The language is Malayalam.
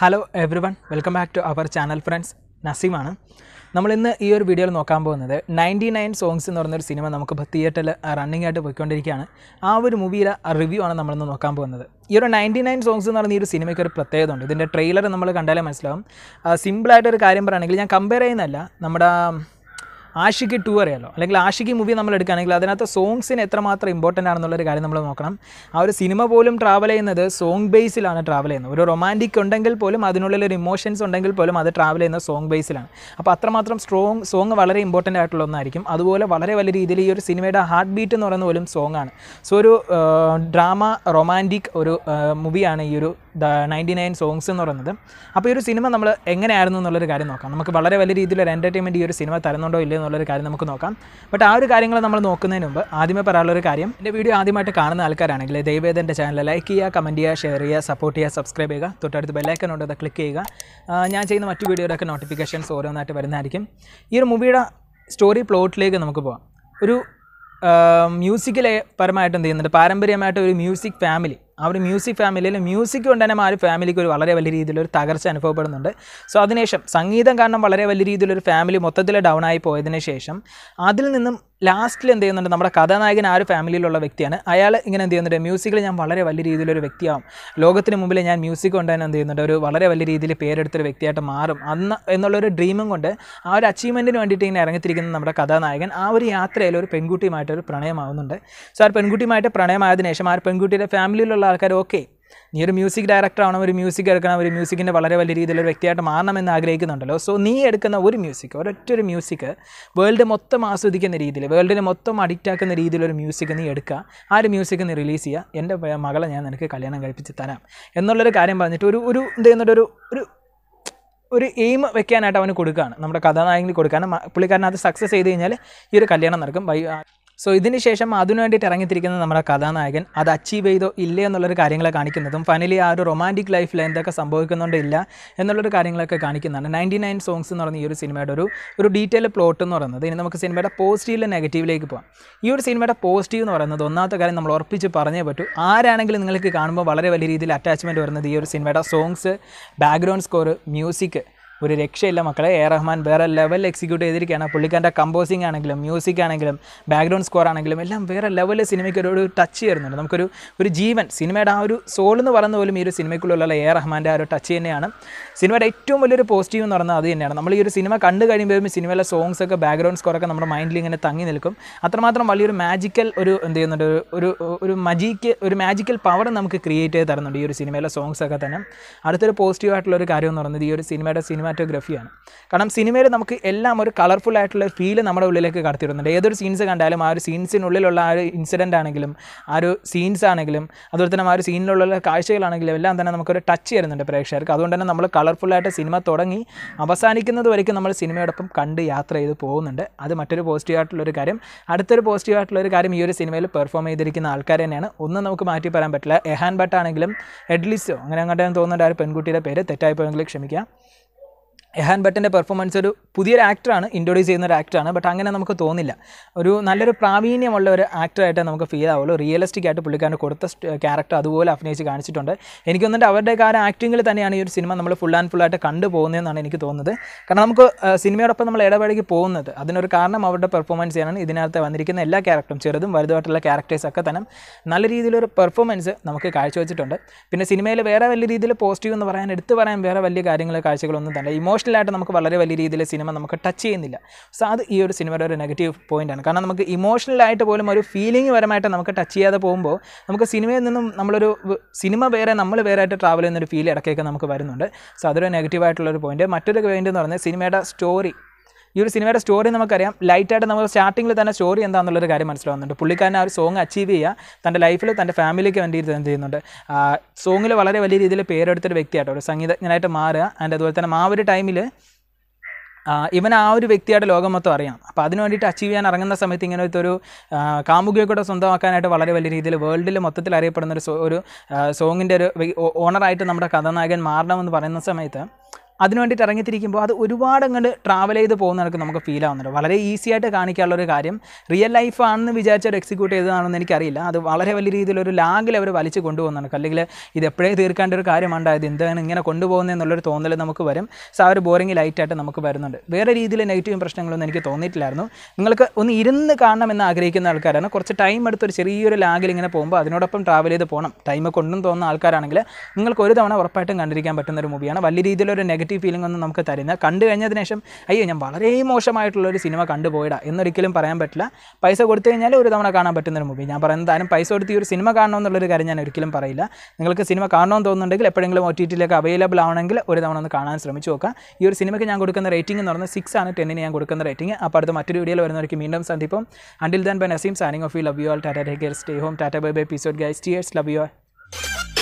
hello everyone welcome back to our channel friends നസീമാണ് നമ്മൾ ഇന്ന് ഈ ഒരു വീഡിയോയിൽ നോക്കാൻ പോകുന്നത് നയൻറ്റി നയൻ സോങ്സ് എന്ന് പറഞ്ഞൊരു സിനിമ നമുക്ക് തിയേറ്ററിൽ റണ്ണിംഗ് ആയിട്ട് പോയിക്കൊണ്ടിരിക്കുകയാണ് ആ ഒരു മൂവിയിലെ റിവ്യൂ ആണ് നമ്മളിന്ന് നോക്കാൻ പോകുന്നത് ഈ ഒരു നയൻറ്റി നയൻ സോങ്സ് എന്ന് പറഞ്ഞ ഈ ഒരു സിനിമയ്ക്ക് ഒരു പ്രത്യേകത ഉണ്ട് ഇതിൻ്റെ ട്രെയിലർ നമ്മൾ കണ്ടാലേ മനസ്സിലാവും സിമ്പിളായിട്ടൊരു കാര്യം പറയുകയാണെങ്കിൽ ഞാൻ കമ്പയർ ചെയ്യുന്നതല്ല നമ്മുടെ ആഷിക്ക് ടു അറിയാലോ അല്ലെങ്കിൽ ആഷിക്ക് മൂവി നമ്മൾ എടുക്കുകയാണെങ്കിൽ അതിനകത്ത് സോങ്സിന് എത്രമാത്രം ഇമ്പോർട്ടൻ്റ് ആണെന്നുള്ളൊരു കാര്യം നമ്മൾ നോക്കണം ആ ഒരു സിനിമ പോലും ട്രാവൽ ചെയ്യുന്നത് സോങ് ബേസിലാണ് ട്രാവൽ ചെയ്യുന്നത് ഒരു റൊമാൻറ്റിക് ഉണ്ടെങ്കിൽ പോലും അതിനുള്ളിൽ ഒരു ഇമോഷൻസ് ഉണ്ടെങ്കിൽ പോലും അത് ട്രാവൽ ചെയ്യുന്ന സോങ് ബേസിലാണ് അപ്പോൾ അത്രമാത്രം സ്ട്രോങ് സോങ് വളരെ ഇമ്പോർട്ടൻ്റ് ആയിട്ടുള്ള ഒന്നായിരിക്കും അതുപോലെ വളരെ വലിയ രീതിയിൽ ഈ ഒരു സിനിമയുടെ ഹാർട്ട് ബീറ്റ് എന്ന് പറയുന്ന പോലും സോങ്ങാണ് സോ ഒരു ഡ്രാമ റൊമാൻറ്റിക് ഒരു മൂവിയാണ് ഈ ഒരു നയൻറ്റി നയൻ സോങ്സ് എന്ന് പറയുന്നത് അപ്പോൾ ഈ ഒരു സിനിമ നമ്മൾ എങ്ങനെയായിരുന്നു എന്നുള്ളൊരു കാര്യം നോക്കാം നമുക്ക് വളരെ വലിയ രീതിയിൽ ഒരു എൻ്റർടൈൻമെൻറ്റ് ഈ ഒരു സിനിമ തരുന്നുണ്ടോ ഇല്ലയോ എന്നുള്ളൊരു കാര്യം നമുക്ക് നോക്കാം ബട്ട് ആ ഒരു കാര്യങ്ങൾ നമ്മൾ നോക്കുന്നതിന് മുമ്പ് ആദ്യമേ പറയാനുള്ളൊരു കാര്യം എൻ്റെ വീഡിയോ ആദ്യമായിട്ട് കാണുന്ന ആൾക്കാരാണെങ്കിൽ ദയവേദ എൻ്റെ ചാനൽ ലൈക്ക് ചെയ്യുക കമൻറ്റ് ചെയ്യുക ഷെയർ ചെയ്യുക സപ്പോർട്ട് ചെയ്യുക സബ്സ്ക്രൈബ് ചെയ്യുക തൊട്ടടുത്ത് ബെല്ലൈക്കൺ ഉണ്ട് അത് ക്ലിക്ക് ചെയ്യുക ഞാൻ ചെയ്യുന്ന മറ്റു വീഡിയോയുടെയൊക്കെ നോട്ടിഫിക്കേഷൻസ് ഓരോന്നായിട്ട് വരുന്നതായിരിക്കും ഈ ഒരു മൂവിയുടെ സ്റ്റോറി പ്ലോട്ടിലേക്ക് നമുക്ക് പോകാം ഒരു മ്യൂസിക്കലെ പരമായിട്ട് എന്ത് ചെയ്യുന്നുണ്ട് പാരമ്പര്യമായിട്ട് ഒരു മ്യൂസിക് ഫാമിലി ആ ഒരു മ്യൂസിക് ഫാമിലിയിൽ മ്യൂസിക് കൊണ്ട് തന്നെ ആ ഒരു ഫാമിലിക്ക് ഒരു വളരെ വലിയ രീതിയിലൊരു തകർച്ച അനുഭവപ്പെടുന്നുണ്ട് സോ അതിനുശേഷം സംഗീതം കാരണം വളരെ വലിയ രീതിയിലൊരു ഫാമിലി മൊത്തത്തിൽ ഡൗൺ ആയി പോയതിനു ശേഷം അതിൽ നിന്നും ലാസ്റ്റിൽ എന്ത് ചെയ്യുന്നുണ്ട് നമ്മുടെ കഥാനായകൻ ആ ഒരു ഫാമിലിയിലുള്ള വ്യക്തിയാണ് അയാൾ ഇങ്ങനെ എന്ത് ചെയ്യുന്നുണ്ട് മ്യൂസിക്കിൽ ഞാൻ വളരെ വലിയ രീതിയിലൊരു വ്യക്തിയാവും ലോകത്തിന് മുമ്പിൽ ഞാൻ മ്യൂസിക് കൊണ്ട് തന്നെ എന്ത് ചെയ്യുന്നുണ്ട് ഒരു വളരെ വലിയ രീതിയിൽ പേരെടുത്തൊരു വ്യക്തിയായിട്ട് മാറും അന്ന് എന്നുള്ളൊരു ഡ്രീമും കൊണ്ട് ആ ഒരു അച്ചീവ്മെൻറ്റിന് വേണ്ടിയിട്ട് ഇങ്ങനെ ഇറങ്ങിത്തിരിക്കുന്ന നമ്മുടെ കഥാനായകൻ ആ ഒരു യാത്രയിൽ ഒരു പെൺകുട്ടിയുമായിട്ടൊരു പ്രണയമാവുന്നുണ്ട് സോ ആ പെൺകുട്ടിയുമായിട്ട് പ്രണയമായതിനു ശേഷം ആ പെൺകുട്ടിയുടെ ഫാമിലിയിലുള്ള ആൾക്കാർ ഓക്കെ നീ ഒരു മ്യൂസിക് ഡയറക്ടർ ആവണം ഒരു മ്യൂസിക് എടുക്കണം ഒരു മ്യൂസിക്കിൻ്റെ വളരെ വലിയ ഒരു വ്യക്തിയായിട്ട് മാറണമെന്ന് ആഗ്രഹിക്കുന്നുണ്ടല്ലോ സോ നീ എടുക്കുന്ന ഒരു മ്യൂസിക് ഒരൊറ്റ ഒരു മ്യൂസിക് വേൾഡ് മൊത്തം ആസ്വദിക്കുന്ന രീതിയിൽ വേൾഡിനെ മൊത്തം അഡിക്റ്റ് ആക്കുന്ന രീതിയിലൊരു മ്യൂസിക് നീ എടുക്കുക ആ ഒരു മ്യൂസിക് നീ റിലീസ് ചെയ്യുക എൻ്റെ മകളെ ഞാൻ നിനക്ക് കല്യാണം കഴിപ്പിച്ച് തരാം എന്നുള്ളൊരു കാര്യം പറഞ്ഞിട്ട് ഒരു ഒരു എന്ത് ചെയ്യുന്നൊരു ഒരു ഒരു എയിം വെക്കാനായിട്ട് അവന് കൊടുക്കുകയാണ് നമ്മുടെ കഥാനായകന് കൊടുക്കാനും പുള്ളിക്കാരനത് സക്സസ് ചെയ്ത് കഴിഞ്ഞാൽ ഈ ഒരു കല്യാണം നടക്കും ബൈ സോ ഇതിനുശേഷം ശേഷം അതിനു വേണ്ടിയിട്ട് ഇറങ്ങിത്തിരിക്കുന്ന നമ്മുടെ കഥാനായകൻ അത് അച്ചീവ് ചെയ്തോ ഇല്ലേ എന്നുള്ളൊരു കാര്യങ്ങളെ കാണിക്കുന്നതും ഫൈനലി ആ ഒരു റൊമാൻറ്റിക് ലൈഫിൽ എന്തൊക്കെ ഇല്ല എന്നുള്ളൊരു കാര്യങ്ങളൊക്കെ കാണിക്കുന്നതാണ് നയൻറ്റി നയൻ സോങ്സ് എന്ന് പറഞ്ഞ ഈ ഒരു സിനിമയുടെ ഒരു ഒരു ഡീറ്റെയിൽ പ്ലോട്ട് എന്ന് പറയുന്നത് ഇനി നമുക്ക് സിനിമയുടെ പോസിറ്റീവിലെ നെഗറ്റീവിലേക്ക് പോകാം ഈ ഒരു സിനിമയുടെ പോസിറ്റീവ് എന്ന് പറയുന്നത് ഒന്നാമത്തെ കാര്യം നമ്മൾ ഉറപ്പിച്ച് പറഞ്ഞേ പറ്റൂ ആരാണെങ്കിലും നിങ്ങൾക്ക് കാണുമ്പോൾ വളരെ വലിയ രീതിയിൽ അറ്റാച്ച്മെൻറ്റ് വരുന്നത് ഈ ഒരു സിനിമയുടെ സോങ്സ് ബാക്ക്ഗ്രൗണ്ട് സ്കോർ മ്യൂസിക് ഒരു രക്ഷയില്ല മക്കളെ എ റഹ്മാൻ വേറെ ലെവൽ എക്സിക്യൂട്ട് ചെയ്തിരിക്കുകയാണ് പുള്ളിക്കാൻ്റെ കമ്പോസിങ് ആണെങ്കിലും മ്യൂസിക് ആണെങ്കിലും ബാക്ക്ഗ്രൗണ്ട് സ്കോർ ആണെങ്കിലും എല്ലാം വേറെ ലെവൽ സിനിമയ്ക്ക് ഒരു ടച്ച് ചേരുന്നുണ്ട് നമുക്കൊരു ഒരു ജീവൻ സിനിമയുടെ ആ ഒരു സോൾ എന്ന് പറയുന്ന പോലും ഈ ഒരു സിനിമയ്ക്കുള്ളിലുള്ള എ റഹ്മാൻ്റെ ആ ഒരു ടച്ച് തന്നെയാണ് സിനിമയുടെ ഏറ്റവും വലിയൊരു പോസിറ്റീവ് എന്ന് പറയുന്നത് അത് തന്നെയാണ് നമ്മൾ ഈ ഒരു സിനിമ കണ്ടു കഴിയുമ്പോൾ സിനിമയിലെ സോങ്സ് ഒക്കെ ബാക്ക്ഗ്രൗണ്ട് സ്കോറൊക്കെ നമ്മുടെ മൈൻഡിൽ ഇങ്ങനെ തങ്ങി നിൽക്കും അത്രമാത്രം വലിയൊരു മാജിക്കൽ ഒരു എന്ത് ചെയ്യുന്നുണ്ട് ഒരു ഒരു മജിക്ക് ഒരു മാജിക്കൽ പവർ നമുക്ക് ക്രിയേറ്റ് ചെയ്ത് തരുന്നുണ്ട് ഈ ഒരു സിനിമയിലെ സോങ്സ് ഒക്കെ തന്നെ അടുത്തൊരു പോസിറ്റീവ് ആയിട്ടുള്ള ഒരു കാര്യം എന്ന് പറയുന്നത് ഈ ഒരു സിനിമയുടെ സിനിമ സിനിമാറ്റോഗ്രഫിയാണ് കാരണം സിനിമയിൽ നമുക്ക് എല്ലാം ഒരു കളർഫുൾ ആയിട്ടുള്ള ഫീൽ നമ്മുടെ ഉള്ളിലേക്ക് കടത്തിവിടുന്നുണ്ട് ഏതൊരു സീൻസ് കണ്ടാലും ആ ഒരു സീൻസിനുള്ളിലുള്ള ആ ഒരു ഇൻസിഡൻ്റ് ആണെങ്കിലും ആ ഒരു സീൻസ് ആണെങ്കിലും അതുപോലെ തന്നെ ആ ഒരു സീനിലുള്ള കാഴ്ചകളാണെങ്കിലും എല്ലാം തന്നെ നമുക്കൊരു ടച്ച് തരുന്നുണ്ട് പ്രേക്ഷകർക്ക് അതുകൊണ്ട് തന്നെ നമ്മൾ കളർഫുള്ളായിട്ട് സിനിമ തുടങ്ങി അവസാനിക്കുന്നത് വരയ്ക്കും നമ്മൾ സിനിമയോടൊപ്പം കണ്ട് യാത്ര ചെയ്ത് പോകുന്നുണ്ട് അത് മറ്റൊരു പോസിറ്റീവായിട്ടുള്ളൊരു കാര്യം അടുത്തൊരു പോസിറ്റീവായിട്ടുള്ളൊരു കാര്യം ഈ ഒരു സിനിമയിൽ പെർഫോം ചെയ്തിരിക്കുന്ന ആൾക്കാർ തന്നെയാണ് ഒന്നും നമുക്ക് മാറ്റി പറയാൻ പറ്റില്ല എഹാൻ ഭട്ട് ആണെങ്കിലും എഡ്ലിസോ അങ്ങനെ അങ്ങോട്ടേ തോന്നുന്നുണ്ട് ആ ഒരു പെൺകുട്ടിയുടെ പേര് തെറ്റായി പോയെങ്കിൽ ക്ഷമിക്കാം എഹാൻ ബട്ടൻ്റെ പെർഫോമൻസ് ഒരു പുതിയൊരു ആക്ടറാണ് ഇൻട്രൊഡ്യൂസ് ചെയ്യുന്ന ഒരു ആക്ടറാണ് ബട്ട് അങ്ങനെ നമുക്ക് തോന്നില്ല ഒരു നല്ലൊരു പ്രാവീണ്യമുള്ള ഒരു ആക്ടറായിട്ടേ നമുക്ക് ഫീൽ ആവുള്ളൂ റിയലിസ്റ്റിക് ആയിട്ട് പുള്ളിക്കാരൻ കൊടുത്ത ക്യാരക്ടർ അതുപോലെ അഭിനയിച്ച് കാണിച്ചിട്ടുണ്ട് എനിക്ക് തോന്നുന്നുണ്ട് അവരുടെ കാര ആക്ടിങ്ങിൽ തന്നെയാണ് ഈ ഒരു സിനിമ നമ്മൾ ഫുൾ ആൻഡ് ഫുൾ ആയിട്ട് കണ്ടു പോകുന്നതെന്നാണ് എനിക്ക് തോന്നുന്നത് കാരണം നമുക്ക് സിനിമയോടൊപ്പം നമ്മൾ ഇടപഴകി പോകുന്നത് അതിനൊരു കാരണം അവരുടെ പെർഫോമൻസ് ചെയ്യാനാണ് ഇതിനകത്ത് വന്നിരിക്കുന്ന എല്ലാ ക്യാരക്ടറും ചെറുതും വലുതായിട്ടുള്ള ക്യാരക്ടേഴ്സൊക്കെ തന്നെ നല്ല രീതിയിലൊരു പെർഫോമൻസ് നമുക്ക് കാഴ്ചവെച്ചിട്ടുണ്ട് പിന്നെ സിനിമയിൽ വേറെ വലിയ രീതിയിൽ പോസിറ്റീവ് എന്ന് പറയാൻ എടുത്തു പറയാൻ വേറെ വലിയ കാര്യങ്ങൾ കാഴ്ചകളൊന്നും തന്നെ ഇമോഷൻ ഇമോഷണലായിട്ട് നമുക്ക് വളരെ വലിയ രീതിയിൽ സിനിമ നമുക്ക് ടച്ച് ചെയ്യുന്നില്ല സോ അത് ഈ ഒരു സിനിമയുടെ ഒരു നെഗറ്റീവ് പോയിൻ്റാണ് കാരണം നമുക്ക് ഇമോഷണലായിട്ട് പോലും ഒരു ഫീലിംഗ് പരമായിട്ട് നമുക്ക് ടച്ച് ചെയ്യാതെ പോകുമ്പോൾ നമുക്ക് സിനിമയിൽ നിന്നും നമ്മളൊരു സിനിമ വേറെ നമ്മൾ വേറെ ആയിട്ട് ട്രാവൽ ചെയ്യുന്നൊരു ഫീൽ ഇടയ്ക്കൊക്കെ നമുക്ക് വരുന്നുണ്ട് സോ അതൊരു നെഗറ്റീവായിട്ടുള്ളൊരു പോയിൻറ്റ് മറ്റൊരു പോയിൻ്റ് എന്ന് പറഞ്ഞാൽ സിനിമയുടെ സ്റ്റോറി ഈ ഒരു സിനിമയുടെ സ്റ്റോറി നമുക്കറിയാം ലൈറ്റായിട്ട് നമ്മൾ സ്റ്റാർട്ടിങ്ങിൽ തന്നെ സ്റ്റോറി എന്താണെന്നുള്ളൊരു കാര്യം മനസ്സിലാവുന്നുണ്ട് പുള്ളിക്കാരൻ ആ ഒരു സോങ് അച്ചീവ് ചെയ്യുക തൻ്റെ ലൈഫിൽ തൻ്റെ ഫാമിലിക്ക് വേണ്ടി എന്ത് ചെയ്യുന്നുണ്ട് സോങ്ങിൽ വളരെ വലിയ രീതിയിൽ പേരെടുത്തൊരു വ്യക്തിയായിട്ട് ഒരു സംഗീതജ്ഞനായിട്ട് മാറുക ആൻഡ് അതുപോലെ തന്നെ ആ ഒരു ടൈമിൽ ഇവൻ ആ ഒരു വ്യക്തിയായിട്ട് ലോകം മൊത്തം അറിയാം അപ്പോൾ അതിന് വേണ്ടിയിട്ട് അച്ചീവ് ചെയ്യാൻ ഇറങ്ങുന്ന സമയത്ത് ഇങ്ങനത്തെ ഒരു കാമുകിയെ കൂടെ സ്വന്തമാക്കാനായിട്ട് വളരെ വലിയ രീതിയിൽ വേൾഡിൽ മൊത്തത്തിൽ അറിയപ്പെടുന്ന ഒരു ഒരു സോങ്ങിൻ്റെ ഒരു ഓണറായിട്ട് നമ്മുടെ കഥാനായകൻ മാറണമെന്ന് പറയുന്ന സമയത്ത് അതിന് വേണ്ടിയിട്ട് ഇറങ്ങിത്തിരിക്കുമ്പോൾ അത് ഒരുപാട് അങ്ങോട്ട് ട്രാവൽ ചെയ്ത് പോകുന്ന നമുക്ക് ഫീൽ ആവുന്നുണ്ട് വളരെ ഈസി ആയിട്ട് കാണിക്കാനുള്ള ഒരു കാര്യം റിയൽ ലൈഫ് ആണെന്ന് വിചാരിച്ച് അത് എക്സിക്യൂട്ട് ചെയ്തതാണെന്ന് എനിക്കറിയില്ല അത് വളരെ വലിയ രീതിയിലൊരു ലാഗിൽ അവർ വലിച്ചു കൊണ്ടുപോകുന്നതാണ് അല്ലെങ്കിൽ ഇത് എപ്പോഴേ തീർക്കേണ്ട ഒരു കാര്യമാണ് ഇത് എന്താണ് ഇങ്ങനെ കൊണ്ടുപോകുന്നത് എന്നുള്ളൊരു തോന്നൽ നമുക്ക് വരും സോ ആ ഒരു ബോറിംഗ് ലൈറ്റായിട്ട് നമുക്ക് വരുന്നുണ്ട് വേറെ രീതിയിൽ നെഗറ്റീവ് പ്രശ്നങ്ങളൊന്നും എനിക്ക് തോന്നിയിട്ടില്ലായിരുന്നു നിങ്ങൾക്ക് ഒന്ന് ഇരുന്ന് കാണണം എന്ന് ആഗ്രഹിക്കുന്ന ആൾക്കാരാണ് കുറച്ച് ടൈം എടുത്ത് ഒരു ചെറിയൊരു ലാഗിൽ ഇങ്ങനെ പോകുമ്പോൾ അതിനോടൊപ്പം ട്രാവൽ ചെയ്ത് പോകണം ടൈം കൊണ്ടും തോന്നുന്ന ആൾക്കാരാണെങ്കിൽ നിങ്ങൾക്ക് ഒരു തവണ ഉറപ്പായിട്ടും കണ്ടിരിക്കാൻ പറ്റുന്ന ഒരു മൂവിയാണ് വലിയ രീതിയിലൊരു നെഗറ്റീവ് നെഗറ്റീവ് ഫീലിംഗ് ഒന്നും നമുക്ക് തരുന്ന കണ്ടു കഴിഞ്ഞതിന് ശേഷം അയ്യോ ഞാൻ വളരെ മോശമായിട്ടുള്ള ഒരു സിനിമ കണ്ടുപോയിടാ എന്നൊരിക്കലും പറയാൻ പറ്റില്ല പൈസ കൊടുത്തു കഴിഞ്ഞാൽ ഒരു തവണ കാണാൻ പറ്റുന്ന ഒരു മൂവി ഞാൻ പറയുന്നത് ആരും പൈസ കൊടുത്ത് ഈ ഒരു സിനിമ കാണണമെന്നുള്ളൊരു കാര്യം ഞാൻ ഒരിക്കലും പറയില്ല നിങ്ങൾക്ക് സിനിമ കാണണമെന്ന് തോന്നുന്നുണ്ടെങ്കിൽ എപ്പോഴെങ്കിലും ഒ ടി ടിയിലേക്ക് അവൈലബിൾ ആണെങ്കിൽ ഒരു തവണ ഒന്ന് കാണാൻ ശ്രമിച്ചു നോക്കാം ഈ ഒരു സിനിമയ്ക്ക് ഞാൻ കൊടുക്കുന്ന റേറ്റിംഗ് എന്ന് പറഞ്ഞാൽ സിക്സ് ആണ് ടെന്നിന് ഞാൻ കൊടുക്കുന്ന റേറ്റിംഗ് അപ്പോൾ അടുത്ത മറ്റൊരു വീഡിയോയിൽ വരുന്നവർക്ക് വീണ്ടും സന്ദീപം അണ്ടിൽ ദാൻ ബൻ Aseem signing off you love you all tata take stay home tata bye bye episode guys tears love you all